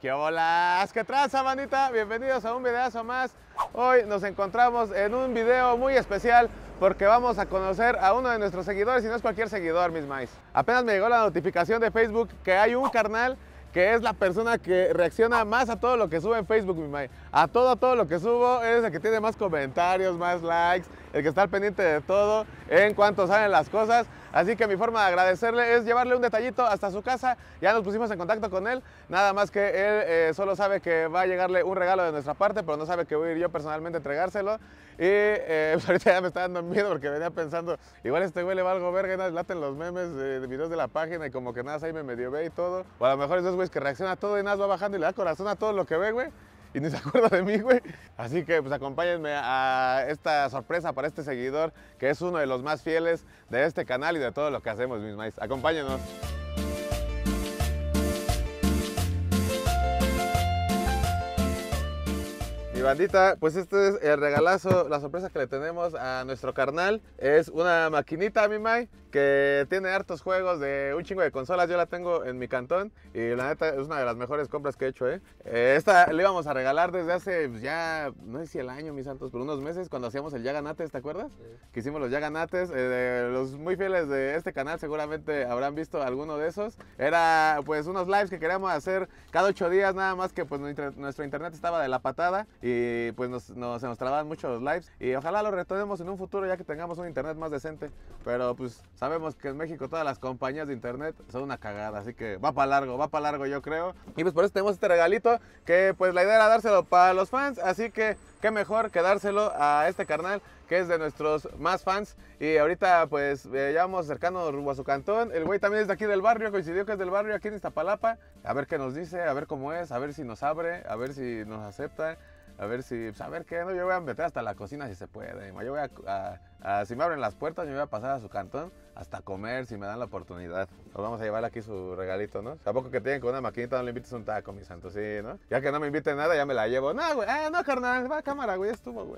¿Qué hola? ¿Qué traza, bandita? Bienvenidos a un videazo más. Hoy nos encontramos en un video muy especial porque vamos a conocer a uno de nuestros seguidores y no es cualquier seguidor, mis mais Apenas me llegó la notificación de Facebook que hay un carnal que es la persona que reacciona más a todo lo que sube en Facebook, mi maíz. A todo, todo lo que subo es el que tiene más comentarios, más likes el que está al pendiente de todo, en cuanto salen las cosas. Así que mi forma de agradecerle es llevarle un detallito hasta su casa. Ya nos pusimos en contacto con él. Nada más que él eh, solo sabe que va a llegarle un regalo de nuestra parte, pero no sabe que voy a ir yo personalmente a entregárselo. Y eh, pues ahorita ya me está dando miedo porque venía pensando, igual este güey le va algo verga, y laten los memes eh, de videos de la página y como que nada, ahí me medio ve y todo. O a lo mejor esos güeyes que reacciona a todo y nada, va bajando y le da corazón a todo lo que ve, güey y ni se acuerda de mí, güey. Así que pues acompáñenme a esta sorpresa para este seguidor que es uno de los más fieles de este canal y de todo lo que hacemos, mis maíz. Acompáñenos. Mi bandita, pues este es el regalazo, la sorpresa que le tenemos a nuestro carnal. Es una maquinita, mi May, que tiene hartos juegos de un chingo de consolas. Yo la tengo en mi cantón y la neta es una de las mejores compras que he hecho, ¿eh? Eh, esta le íbamos a regalar desde hace pues, ya, no sé si el año, mis santos, pero unos meses cuando hacíamos el Yaganates, ¿te acuerdas? Que hicimos los Yaganates. Eh, los muy fieles de este canal seguramente habrán visto alguno de esos. Era pues unos lives que queríamos hacer cada ocho días, nada más que pues nuestro internet estaba de la patada y pues nos, se nos trababan mucho los lives. Y ojalá lo retomemos en un futuro ya que tengamos un internet más decente. Pero pues Sabemos que en México todas las compañías de internet son una cagada, así que va para largo, va para largo yo creo. Y pues por eso tenemos este regalito, que pues la idea era dárselo para los fans, así que qué mejor que dárselo a este carnal que es de nuestros más fans. Y ahorita pues eh, ya vamos acercando a su cantón. El güey también es de aquí del barrio, coincidió que es del barrio aquí en Iztapalapa. A ver qué nos dice, a ver cómo es, a ver si nos abre, a ver si nos acepta. A ver si, pues a ver qué, no, yo voy a meter hasta la cocina si se puede. Yo voy a, si me abren las puertas, yo voy a pasar a su cantón hasta comer si me dan la oportunidad. Nos vamos a llevar aquí su regalito, ¿no? Tampoco que tienen con una maquinita no le invites un taco, mi santo, sí, ¿no? Ya que no me inviten nada, ya me la llevo. No, güey, ah, no, carnal, va a cámara, güey, estuvo, güey.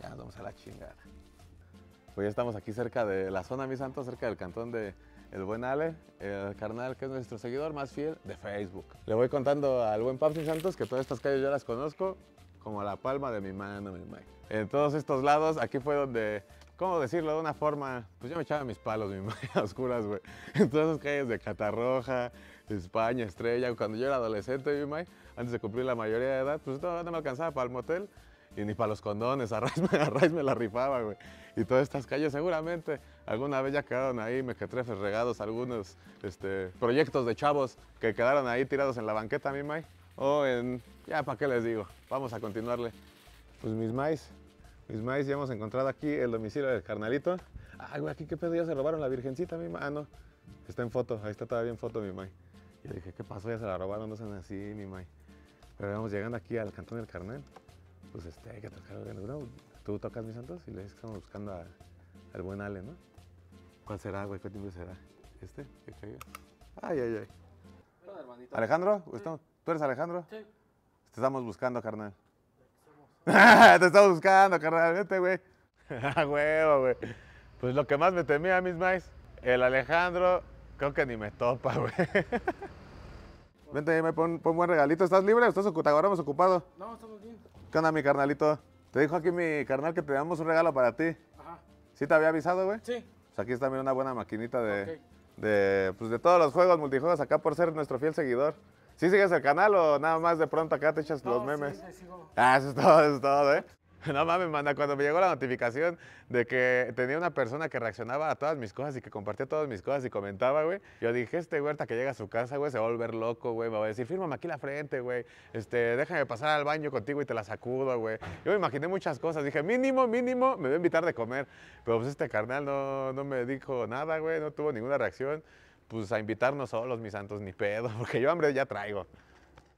Ya vamos a la chingada. hoy pues estamos aquí cerca de la zona, mi santo, cerca del cantón de el buen Ale, el carnal que es nuestro seguidor más fiel de Facebook. Le voy contando al buen Papsi Santos que todas estas calles yo las conozco como la palma de mi mano, mi Mike. En todos estos lados, aquí fue donde ¿cómo decirlo? De una forma, pues yo me echaba mis palos, mi madre, a oscuras, güey. En todas esas calles de Catarroja, España, Estrella, cuando yo era adolescente, mi madre, antes de cumplir la mayoría de edad, pues todo no me alcanzaba para el motel y ni para los condones, a raíz me la rifaba, güey. Y todas estas calles seguramente alguna vez ya quedaron ahí mequetrefes regados, algunos este, proyectos de chavos que quedaron ahí tirados en la banqueta, mi May. O en, ya, ¿para qué les digo? Vamos a continuarle. Pues mis maíz, Mismais ya hemos encontrado aquí el domicilio del carnalito. Ay, güey, aquí qué pedo, ya se robaron la virgencita, mi ma. Ah, no, está en foto, ahí está todavía en foto, mi May. Y le dije, ¿qué pasó? Ya se la robaron, no sean así, mi May. Pero vamos llegando aquí al cantón del carnal. Pues este, hay que tocar el ¿no? Tú tocas mis santos y le dices que estamos buscando al buen Ale, ¿no? ¿Cuál será, güey? ¿Qué timbre será? ¿Este? ¿Qué caiga? Ay, ay, ay. ¿Alejandro? ¿Tú eres Alejandro? Sí. Te estamos buscando, carnal. Te estaba buscando, carnal, vete, güey. huevo, güey. Pues lo que más me temía, mis maíz, el Alejandro, creo que ni me topa, güey. Vente, me pon, un buen regalito. ¿Estás libre? ¿Estás ocupado? ocupado? No, estamos bien. ¿Qué onda, mi carnalito? Te dijo aquí mi carnal que te damos un regalo para ti. Ajá. ¿Sí te había avisado, güey? Sí. Pues aquí está, también una buena maquinita de, de, pues, de todos los juegos, multijuegos, acá por ser nuestro fiel seguidor. ¿Sí sigues el canal o nada más de pronto acá te echas los memes? Sí, Ah, eso es todo, eso es todo, ¿eh? No mames, manda, cuando me llegó la notificación de que tenía una persona que reaccionaba a todas mis cosas y que compartía todas mis cosas y comentaba, güey. Yo dije, este huerta que llega a su casa, güey, se va a volver loco, güey. Me va a decir, fírmame aquí la frente, güey. Este, déjame pasar al baño contigo y te la sacudo, güey. Yo me imaginé muchas cosas. Dije, mínimo, mínimo, me va a invitar de comer. Pero pues este carnal no, no me dijo nada, güey. No tuvo ninguna reacción pues a invitarnos solos, mis santos, ni pedo, porque yo hambre ya traigo.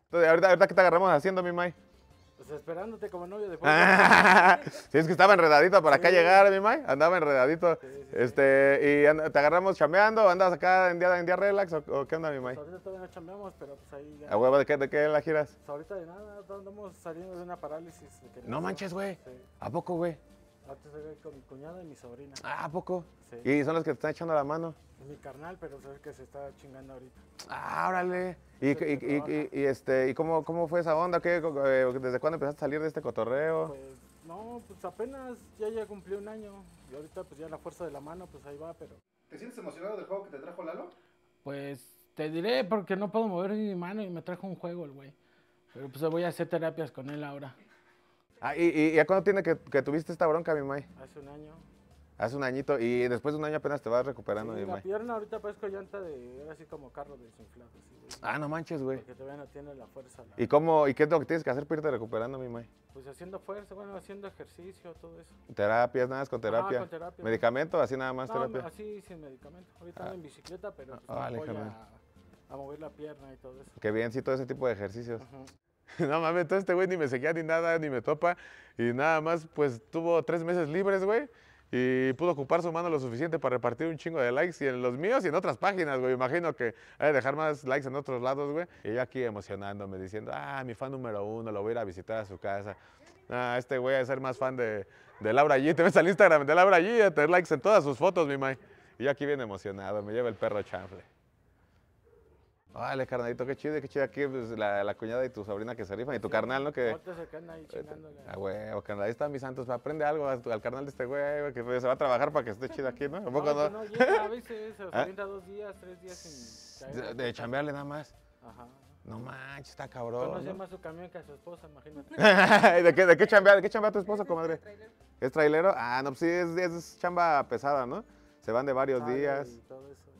Entonces, ahorita, ahorita ¿qué te agarramos haciendo, mi May? Pues esperándote como novio de Sí, es que estaba enredadito para acá llegar, mi May. Andaba enredadito. este, ¿Y te agarramos chameando? ¿Andas acá en día, en día relax o, qué onda, mi May? Pues, ahorita todavía no chameamos, pero pues ahí ya. ¿A huevo de qué, de qué la giras? Pues, ahorita de nada, andamos saliendo de una parálisis. no manches, güey. ¿A poco, güey? Antes ve con mi cuñado y mi sobrina. Ah, ¿a poco? ¿Y son los que te están echando la mano? mi carnal, pero sabes que se está chingando ahorita. Ah, ¿Y, este, ¿y cómo, cómo fue esa onda? que eh, ¿Desde cuándo empezaste a salir de este cotorreo? Pues, no, pues apenas ya, ya cumplí un año. Y ahorita pues ya la fuerza de la mano, pues ahí va, pero... ¿Te sientes emocionado del juego que te trajo Lalo? Pues te diré porque no puedo mover ni mi mano y me trajo un juego el güey. Pero pues voy a hacer terapias con él ahora. Ah, ¿y, y, cuándo tiene que, tuviste esta bronca, mi May? Hace un año. Hace un añito y después de un año apenas te vas recuperando, sí, mi la pierna ahorita parezco llanta de, así como carro desinflado. Así, ah, no manches, güey. Porque todavía no tiene la fuerza. ¿Y cómo, y qué es lo que tienes que hacer para irte recuperando, mi May? Pues haciendo fuerza, bueno, haciendo ejercicio, todo eso. ¿Terapias, nada más con terapia? Ah, con terapia. ¿Medicamento, así nada más no, así sin medicamento. Ahorita ah. no en bicicleta, pero ah, pues, me voy a, a, mover la pierna y todo eso. Qué bien, sí, todo ese tipo de ejercicios. Ajá. no mames, este güey ni me seguía ni nada, ni me topa. Y nada más, pues tuvo tres meses libres, güey. Y pudo ocupar su mano lo suficiente para repartir un chingo de likes y en los míos y en otras páginas, güey. Imagino que hay dejar más likes en otros lados, güey. Y yo aquí emocionándome, diciendo, ah, mi fan número uno, lo voy a ir a visitar a su casa. Ah, este güey a ser más fan de, de Laura G. Te ves al Instagram de Laura G y a tener likes en todas sus fotos, mi May. Y yo aquí bien emocionado, me lleva el perro chanfle. Vale, carnalito, qué chido, qué chido aquí pues, la, cuñada y tu sobrina que se rifan y tu carnal, ¿no? Que, ahí Ah, este, huevo, carnal, ahí están mis santos, pues, aprende algo al, carnal de este güey, que se va a trabajar para que esté chido aquí, ¿no? Un poco no? no? Pues, a veces, se ¿Ah? dos días, tres días sin... de, chambearle nada más. Ajá. No manches, está cabrón. Conoce más su camión que a su esposa, imagínate. ¿De qué, de qué chambea, de qué chambea tu esposa, comadre? ¿Es trailero? Ah, no, pues sí, es chamba pesada, ¿no? Se van de varios días.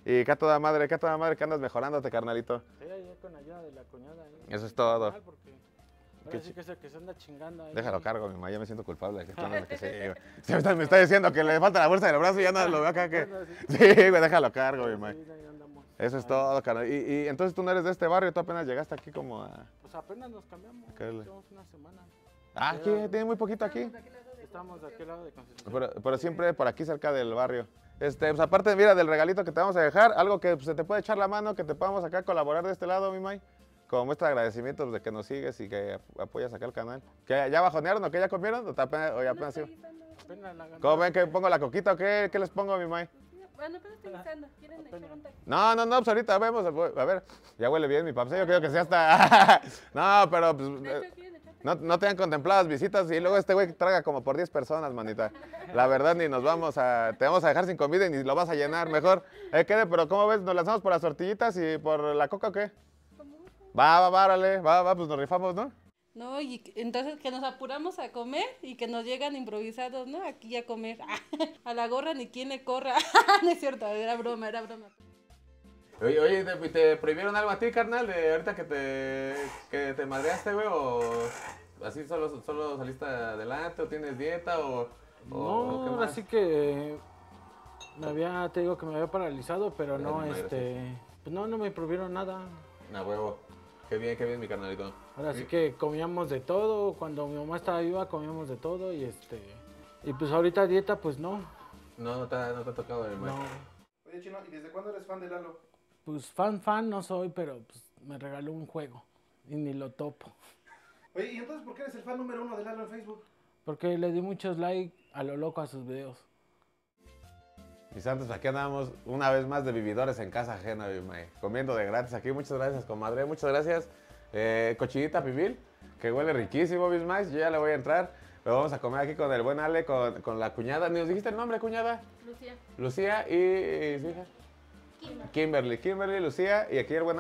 Y, cá toda madre, qué toda madre que andas mejorándote, carnalito. Sí, ya con ayuda de la cuñada. Eso es todo. ¿Qué sí que se, que se anda chingando ahí. Déjalo cargo, mi mamá, ya me siento culpable. se, me, está, diciendo que le falta la bolsa del brazo y ya no lo veo acá que... Sí, güey, déjalo cargo, mi mamá. Eso es todo, carnal. Y, entonces tú no eres de este barrio, tú apenas llegaste aquí como a... Pues apenas nos cambiamos, llevamos una semana. Ah, aquí, tiene muy poquito aquí. Estamos de aquel lado de Constitución. pero siempre por aquí cerca del barrio. Este, pues, aparte, mira, del regalito que te vamos a dejar, algo que pues, se te puede echar la mano, que te podamos acá colaborar de este lado, mi May. Como muestra de agradecimiento pues, de que nos sigues y que apoyas acá el canal. ¿Que ¿Ya bajonearon o que ya comieron? ¿O, ya apenas ¿Cómo ven que pongo la coquita o qué, qué les pongo, mi May? No, no, no, ahorita vemos, a ver, ya huele bien mi papá, yo creo que sí hasta... no, pero pues... No, no tengan contempladas visitas y luego este güey traga como por 10 personas, manita. La verdad, ni nos vamos a. Te vamos a dejar sin comida y ni lo vas a llenar. Mejor, eh, quede, pero ¿cómo ves? ¿Nos lanzamos por las tortillitas y por la coca o qué? Va, va, va, Va, va, pues nos rifamos, ¿no? No, y entonces que nos apuramos a comer y que nos llegan improvisados, ¿no? Aquí a comer. a la gorra ni quien le corra. no es cierto, era broma, era broma. Oye, oye ¿te, prohibieron algo a ti, carnal? De ahorita que te, que te madreaste, güey, o así solo, solo saliste adelante, o tienes dieta, o. no, así que. Me había, te digo que me había paralizado, pero no, este. Pues no, no me prohibieron nada. No, huevo. Qué bien, qué bien, mi carnalito. Ahora sí que comíamos de todo. Cuando mi mamá estaba viva, comíamos de todo. Y este. Y pues ahorita dieta, pues no. No, no te, ha tocado, de No. Oye, Chino, ¿y desde cuándo eres fan de Lalo? pues fan fan no soy, pero pues, me regaló un juego y ni lo topo. Oye, ¿y entonces por qué eres el fan número uno de Lalo en Facebook? Porque le di muchos likes a lo loco a sus videos. Y Santos, aquí andamos una vez más de vividores en casa ajena, May. Comiendo de gratis aquí. Muchas gracias, comadre. Muchas gracias, eh, cochinita pibil, que huele riquísimo, Bismay. Yo ya le voy a entrar. Pero vamos a comer aquí con el buen Ale, con, la cuñada. Ni ¿Nos dijiste el nombre, cuñada? Lucía. Lucía y, y su hija. Kimberly. Kimberly, Lucía y aquí el buen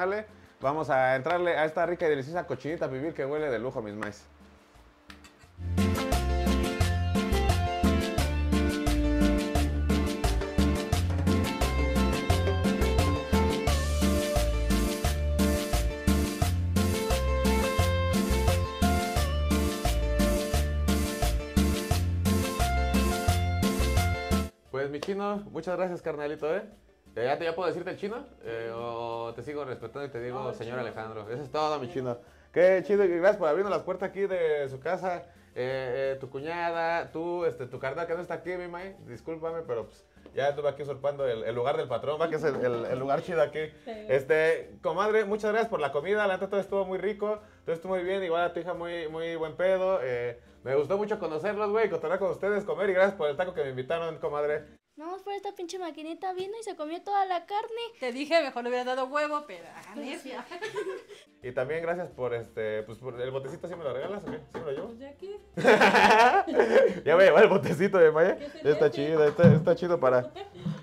Vamos a entrarle a esta rica y deliciosa cochinita vivir que huele de lujo, mis maíz. Pues mi chino, muchas gracias carnalito, ¿eh? ¿Ya, te, ¿Ya, puedo decirte el chino eh, ¿O te sigo respetando y te digo, señor Alejandro? Eso es todo, mi chino. Qué chido, gracias por abrirnos las puertas aquí de su casa. Eh, eh, tu cuñada, tú, este, tu carnal que no está aquí, mi mae, discúlpame, pero pues, ya estuve aquí usurpando el, lugar del patrón, va que es el, lugar chido aquí. Este, comadre, muchas gracias por la comida, la neta todo estuvo muy rico, todo estuvo muy bien, igual a tu hija muy, muy buen pedo. me gustó mucho conocerlos, güey, contar con ustedes, comer y gracias por el taco que me invitaron, comadre. No, por esta pinche maquinita vino y se comió toda la carne. Te dije, mejor le hubiera dado huevo, pero ah, Y también gracias por este, pues por el botecito, ¿sí me lo regalas o ¿Sí me lo llevo? Pues ya qué. ya voy a llevar el botecito de Maya. está este? chido, está, chido para,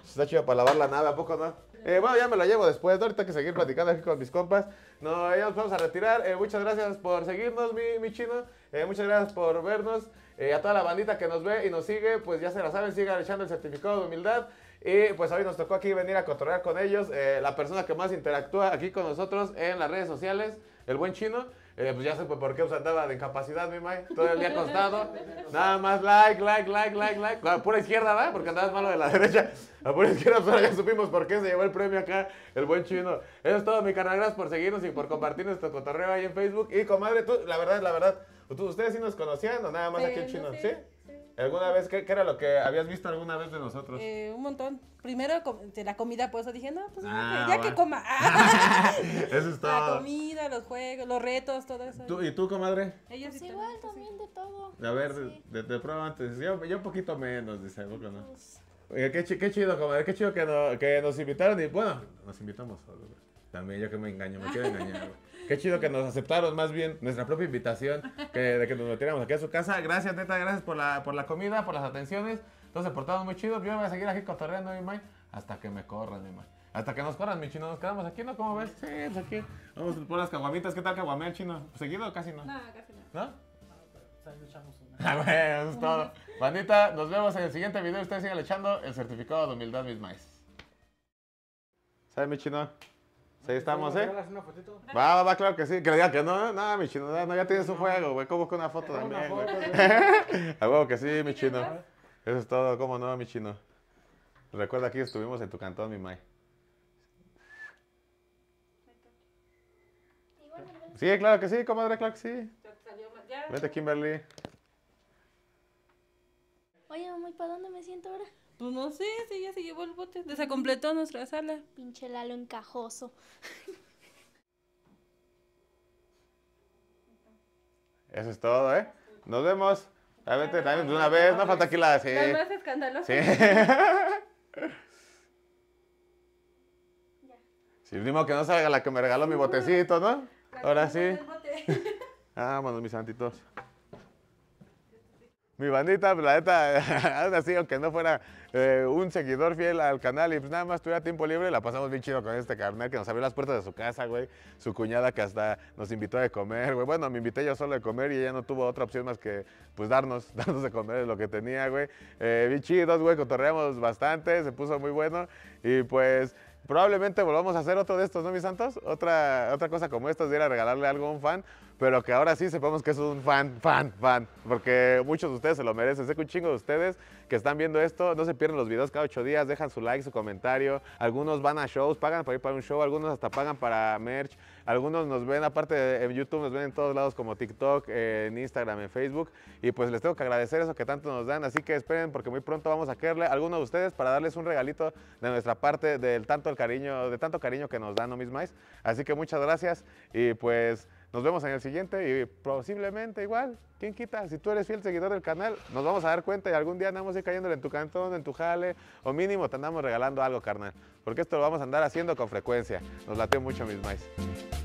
está chido para lavar la nave, ¿a poco no? Eh, bueno, ya me lo llevo después, ¿no? ahorita que seguir platicando aquí con mis compas. No, ya nos vamos a retirar. Eh, muchas gracias por seguirnos, mi, chino. Eh, muchas gracias por vernos. Eh, a toda la bandita que nos ve y nos sigue, pues ya se la saben, sigue echando el certificado de humildad. Y pues hoy nos tocó aquí venir a cotorrear con ellos. Eh, la persona que más interactúa aquí con nosotros en las redes sociales, el buen chino. Eh, pues ya sé por qué pues, andaba de incapacidad, mi mae, Todo el día acostado. Nada más like, like, like, like, like. A pura izquierda, ¿verdad? Porque andabas malo de la derecha. A pura izquierda, pues, supimos por qué se llevó el premio acá, el buen chino. Eso es todo, mi carnal. Gracias por seguirnos y por compartir nuestro cotorreo ahí en Facebook. Y comadre, tú, la verdad, la verdad. Pues ¿Ustedes sí nos conocían o nada más aquí en chino? ¿Sí? ¿Alguna vez? Qué, era lo que habías visto alguna vez de nosotros? Eh, un montón. Primero la comida, por eso dije, no, pues ya que ah, coma. eso es todo. La comida, los juegos, los retos, todo eso. ¿Y tú, comadre? Ellos pues sí igual, pues, también de todo. A ver, de, prueba antes. Yo, un poquito menos, dice, ¿no? Oye, qué, chido, comadre, qué chido que, nos invitaron y bueno, nos invitamos. También yo que me engaño, me quiero engañar. Qué chido que nos aceptaron, más bien, nuestra propia invitación de que nos metiéramos aquí a su casa. Gracias, neta, gracias por la, comida, por las atenciones. Entonces, todo, muy chido. Yo voy a seguir aquí cotorreando, mi maíz hasta que me corran, mi maíz, Hasta que nos corran, mi chino. Nos quedamos aquí, ¿no? ¿Cómo ves? Sí, pues aquí. Vamos por las caguamitas. ¿Qué tal caguamea, chino? ¿Seguido o casi no? No, casi no. ¿No? Ah, bueno, eso es todo. Bandita, nos vemos en el siguiente video. Ustedes sigan echando el certificado de humildad, mis maíz. ¿Sabe, mi chino? Ahí estamos, ¿eh? Una fotito? Va, va, claro que sí. Que le que no, nada, no, mi chino, no, ya tienes un juego, güey. ¿Cómo busca una foto también, güey? A que sí, mi chino. Eso es todo, ¿cómo no, mi chino? Recuerda aquí estuvimos en tu cantón, mi May. Sí, claro que sí, comadre, claro que sí. Vete, Kimberly. Oye, mamá, ¿y para dónde me siento ahora? Pues, no sé, si ya se llevó el bote. Desacompletó nuestra sala. Pinche Lalo encajoso. Eso es todo, ¿eh? Nos vemos. te también de una vez, no falta aquí la. Sí. La más escandalosa. Sí. sí, mismo que no salga la que me regaló mi botecito, ¿no? Ahora sí. Vámonos, ah, mis santitos mi bandita, pues, la neta, así, aunque no fuera eh, un seguidor fiel al canal y pues nada más tuviera tiempo libre, la pasamos bien chido con este carnal que nos abrió las puertas de su casa, güey. Su cuñada que hasta nos invitó a comer, güey. Bueno, me invité yo solo a comer y ella no tuvo otra opción más que, pues, darnos, darnos de comer lo que tenía, güey. Eh, bien chidos, güey, cotorreamos bastante, se puso muy bueno y pues... Probablemente volvamos a hacer otro de estos, ¿no, mis santos? Otra, otra cosa como esta de ir a regalarle algo a un fan pero que ahora sí sepamos que es un fan, fan, fan, porque muchos de ustedes se lo merecen. Sé que un chingo de ustedes que están viendo esto no se pierden los videos cada ocho días, dejan su like, su comentario. Algunos van a shows, pagan para ir para un show, algunos hasta pagan para merch, algunos nos ven, aparte en YouTube, nos ven en todos lados como TikTok, en Instagram, en Facebook. Y pues les tengo que agradecer eso que tanto nos dan, así que esperen porque muy pronto vamos a quererle a alguno de ustedes para darles un regalito de nuestra parte del tanto el cariño, de tanto cariño que nos dan, no mis Así que muchas gracias y pues... Nos vemos en el siguiente y posiblemente igual, ¿quién quita? Si tú eres fiel seguidor del canal, nos vamos a dar cuenta y algún día andamos a ir cayéndole en tu cantón, en tu jale, o mínimo te andamos regalando algo, carnal. Porque esto lo vamos a andar haciendo con frecuencia. Nos late mucho mis maíz.